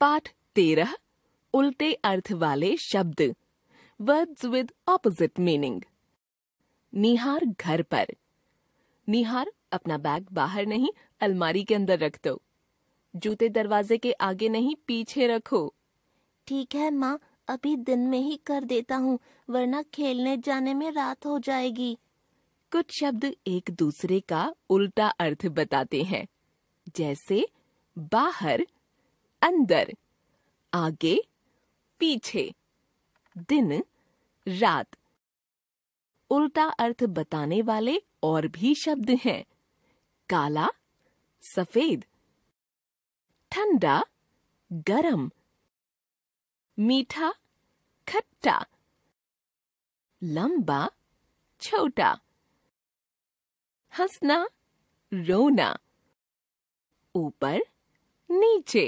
पाठ तेरह उल्टे अर्थ वाले शब्द वर्ड्स विद ऑपोजिट मीनिंग निहार घर पर निहार अपना बैग बाहर नहीं अलमारी के अंदर रख दो जूते दरवाजे के आगे नहीं पीछे रखो ठीक है माँ अभी दिन में ही कर देता हूँ वरना खेलने जाने में रात हो जाएगी कुछ शब्द एक दूसरे का उल्टा अर्थ बताते हैं जैसे बाहर अंदर आगे पीछे दिन रात उल्टा अर्थ बताने वाले और भी शब्द हैं काला सफेद ठंडा गरम मीठा खट्टा लंबा छोटा हंसना रोना ऊपर नीचे